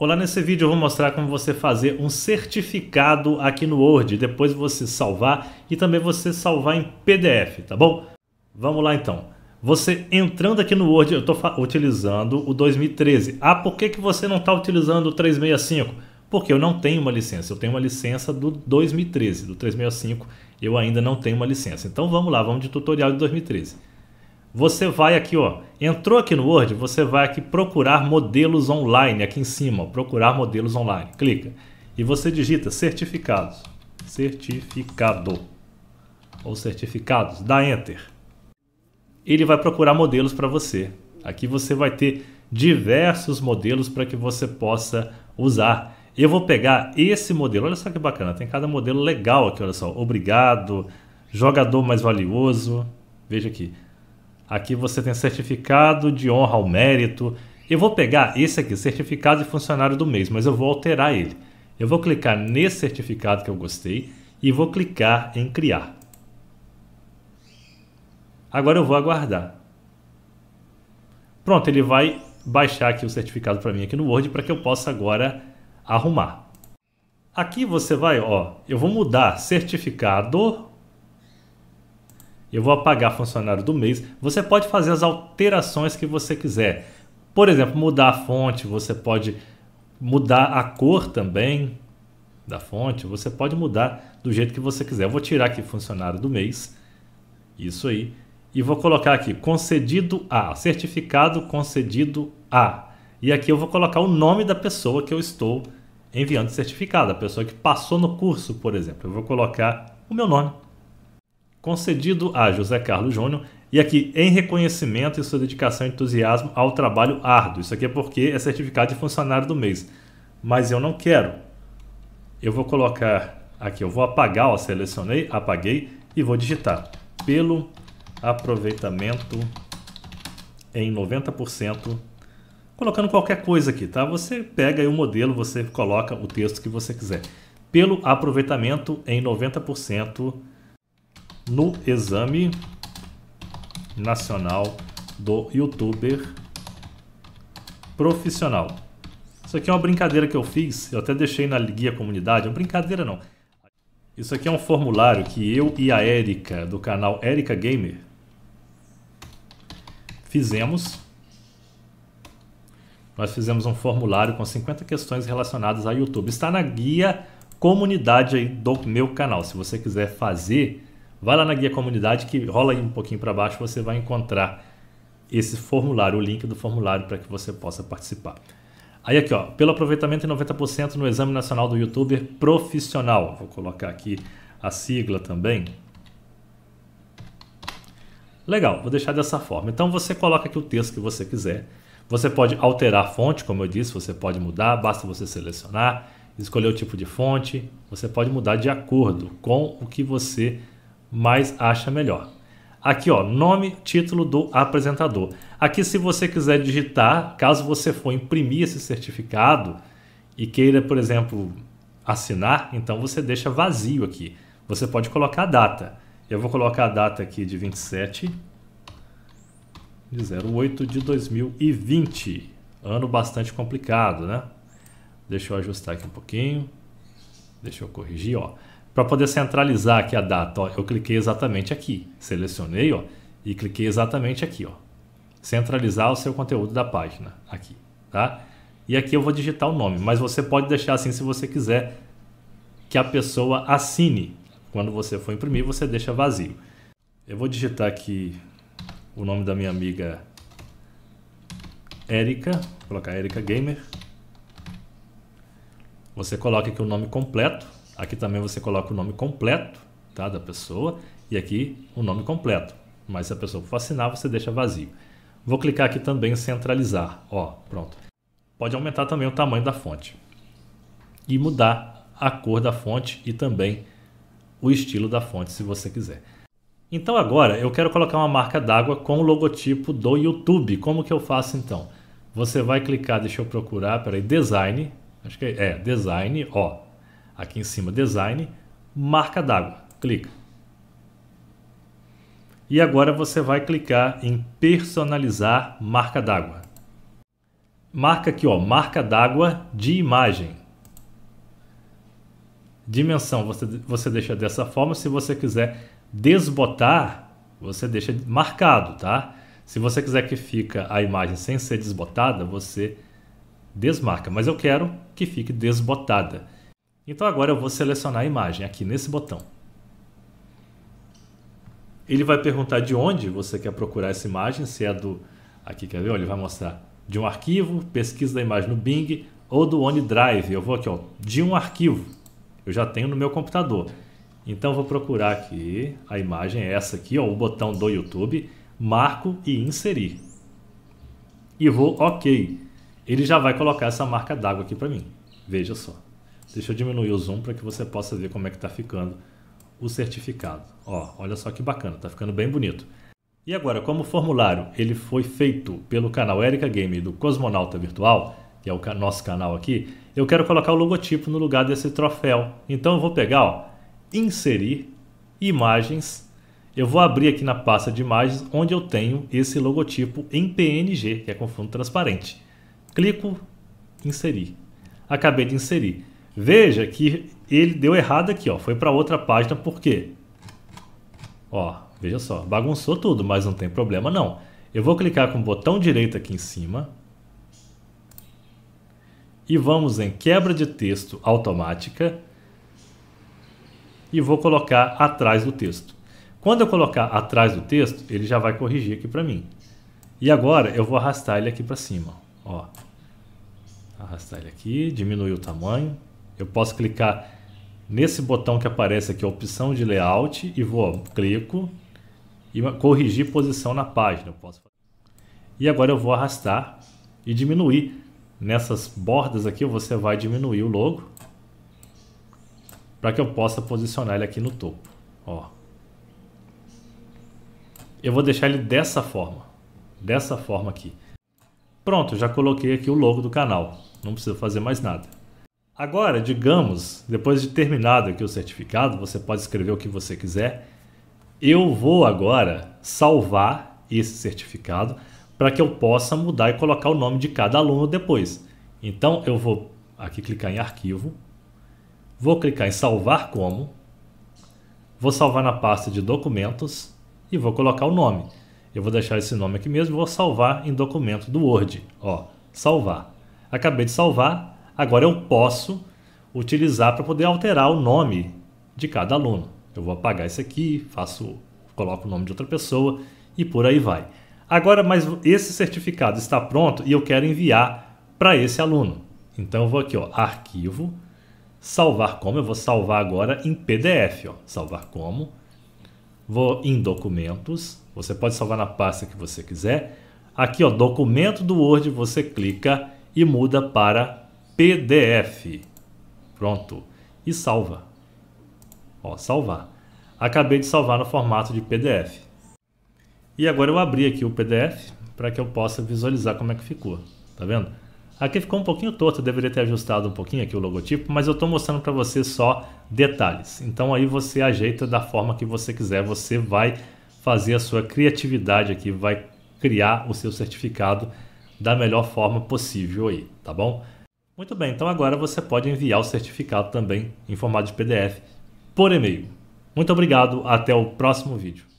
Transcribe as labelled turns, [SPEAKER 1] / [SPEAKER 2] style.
[SPEAKER 1] Olá, nesse vídeo eu vou mostrar como você fazer um certificado aqui no Word, depois você salvar e também você salvar em PDF, tá bom? Vamos lá então. Você entrando aqui no Word, eu estou utilizando o 2013. Ah, por que, que você não está utilizando o 365? Porque eu não tenho uma licença, eu tenho uma licença do 2013, do 365 eu ainda não tenho uma licença. Então vamos lá, vamos de tutorial de 2013 você vai aqui, ó. Entrou aqui no Word, você vai aqui procurar modelos online, aqui em cima, ó, procurar modelos online. Clica. E você digita certificados. Certificado. Ou certificados, dá enter. Ele vai procurar modelos para você. Aqui você vai ter diversos modelos para que você possa usar. Eu vou pegar esse modelo. Olha só que bacana, tem cada modelo legal aqui, olha só. Obrigado, jogador mais valioso. Veja aqui Aqui você tem certificado de honra ao mérito. Eu vou pegar esse aqui, certificado de funcionário do mês, mas eu vou alterar ele. Eu vou clicar nesse certificado que eu gostei e vou clicar em criar. Agora eu vou aguardar. Pronto, ele vai baixar aqui o certificado para mim aqui no Word para que eu possa agora arrumar. Aqui você vai, ó, eu vou mudar certificado eu vou apagar funcionário do mês. Você pode fazer as alterações que você quiser. Por exemplo, mudar a fonte, você pode mudar a cor também da fonte, você pode mudar do jeito que você quiser. Eu vou tirar aqui funcionário do mês. Isso aí. E vou colocar aqui concedido a, certificado concedido a. E aqui eu vou colocar o nome da pessoa que eu estou enviando certificado, a pessoa que passou no curso, por exemplo. Eu vou colocar o meu nome concedido a José Carlos Júnior, e aqui em reconhecimento e sua dedicação e entusiasmo ao trabalho árduo. Isso aqui é porque é certificado de funcionário do mês. Mas eu não quero. Eu vou colocar aqui, eu vou apagar, ó, selecionei, apaguei e vou digitar pelo aproveitamento em 90%, colocando qualquer coisa aqui, tá? Você pega aí o modelo, você coloca o texto que você quiser. Pelo aproveitamento em 90% no Exame Nacional do Youtuber Profissional. Isso aqui é uma brincadeira que eu fiz, eu até deixei na guia comunidade, é brincadeira não. Isso aqui é um formulário que eu e a Érica, do canal Érica Gamer, fizemos. Nós fizemos um formulário com 50 questões relacionadas a YouTube. Está na guia comunidade aí do meu canal. Se você quiser fazer, Vai lá na guia comunidade que rola aí um pouquinho para baixo, você vai encontrar esse formulário, o link do formulário para que você possa participar. Aí aqui, ó, pelo aproveitamento em 90% no Exame Nacional do Youtuber Profissional. Vou colocar aqui a sigla também. Legal, vou deixar dessa forma. Então você coloca aqui o texto que você quiser. Você pode alterar a fonte, como eu disse, você pode mudar, basta você selecionar, escolher o tipo de fonte, você pode mudar de acordo com o que você mais acha melhor. Aqui, ó, nome, título do apresentador. Aqui, se você quiser digitar, caso você for imprimir esse certificado e queira, por exemplo, assinar, então você deixa vazio aqui. Você pode colocar a data. Eu vou colocar a data aqui de 27 de 08 de 2020. Ano bastante complicado, né? Deixa eu ajustar aqui um pouquinho. Deixa eu corrigir, ó para poder centralizar aqui a data, ó, eu cliquei exatamente aqui, selecionei ó, e cliquei exatamente aqui. Ó. Centralizar o seu conteúdo da página aqui. Tá? E aqui eu vou digitar o nome, mas você pode deixar assim se você quiser que a pessoa assine. Quando você for imprimir, você deixa vazio. Eu vou digitar aqui o nome da minha amiga Erika, vou colocar Erika Gamer. Você coloca aqui o nome completo Aqui também você coloca o nome completo tá, da pessoa e aqui o nome completo. Mas se a pessoa for assinar, você deixa vazio. Vou clicar aqui também em centralizar. Ó, pronto. Pode aumentar também o tamanho da fonte e mudar a cor da fonte e também o estilo da fonte se você quiser. Então agora eu quero colocar uma marca d'água com o logotipo do YouTube. Como que eu faço então? Você vai clicar, deixa eu procurar, peraí, design, acho que é, é design, ó, aqui em cima design, marca d'água, clica. E agora você vai clicar em personalizar marca d'água. Marca aqui, ó, marca d'água de imagem. Dimensão você, você deixa dessa forma, se você quiser desbotar, você deixa marcado, tá? Se você quiser que fica a imagem sem ser desbotada, você desmarca, mas eu quero que fique desbotada. Então agora eu vou selecionar a imagem aqui nesse botão. Ele vai perguntar de onde você quer procurar essa imagem, se é do... Aqui, quer ver? Ele vai mostrar de um arquivo, pesquisa da imagem no Bing ou do OneDrive. Eu vou aqui, ó, de um arquivo. Eu já tenho no meu computador. Então vou procurar aqui, a imagem é essa aqui, ó, o botão do YouTube, marco e inserir. E vou OK. Ele já vai colocar essa marca d'água aqui para mim. Veja só. Deixa eu diminuir o zoom para que você possa ver como é que está ficando o certificado. Ó, olha só que bacana, está ficando bem bonito. E agora, como o formulário ele foi feito pelo canal Erika Game do Cosmonauta Virtual, que é o nosso canal aqui, eu quero colocar o logotipo no lugar desse troféu. Então eu vou pegar, ó, inserir imagens. Eu vou abrir aqui na pasta de imagens onde eu tenho esse logotipo em PNG, que é com fundo transparente. Clico, inserir. Acabei de inserir. Veja que ele deu errado aqui, ó. Foi para outra página por quê? Ó, veja só, bagunçou tudo, mas não tem problema não. Eu vou clicar com o botão direito aqui em cima. E vamos em quebra de texto automática. E vou colocar atrás do texto. Quando eu colocar atrás do texto, ele já vai corrigir aqui para mim. E agora eu vou arrastar ele aqui para cima, ó. Arrastar ele aqui, diminuir o tamanho. Eu posso clicar nesse botão que aparece aqui, a opção de layout, e vou, clico e corrigir posição na página. Eu posso... E agora eu vou arrastar e diminuir. Nessas bordas aqui você vai diminuir o logo para que eu possa posicionar ele aqui no topo. Ó. Eu vou deixar ele dessa forma, dessa forma aqui. Pronto, já coloquei aqui o logo do canal, não preciso fazer mais nada. Agora, digamos, depois de terminado aqui o certificado, você pode escrever o que você quiser. Eu vou agora salvar esse certificado para que eu possa mudar e colocar o nome de cada aluno depois. Então, eu vou aqui clicar em arquivo, vou clicar em salvar como, vou salvar na pasta de documentos e vou colocar o nome. Eu vou deixar esse nome aqui mesmo, vou salvar em documento do Word, ó, salvar. Acabei de salvar, Agora eu posso utilizar para poder alterar o nome de cada aluno. Eu vou apagar esse aqui, faço, coloco o nome de outra pessoa e por aí vai. Agora, mas esse certificado está pronto e eu quero enviar para esse aluno. Então eu vou aqui, ó, arquivo, salvar como, eu vou salvar agora em PDF, ó, salvar como. Vou em documentos, você pode salvar na pasta que você quiser. Aqui, ó, documento do Word, você clica e muda para PDF. Pronto. E salva. Ó, salvar. Acabei de salvar no formato de PDF. E agora eu abri aqui o PDF para que eu possa visualizar como é que ficou. Tá vendo? Aqui ficou um pouquinho torto, eu deveria ter ajustado um pouquinho aqui o logotipo, mas eu estou mostrando para você só detalhes. Então aí você ajeita da forma que você quiser, você vai fazer a sua criatividade aqui, vai criar o seu certificado da melhor forma possível aí, tá bom? Muito bem, então agora você pode enviar o certificado também em formato de PDF por e-mail. Muito obrigado, até o próximo vídeo.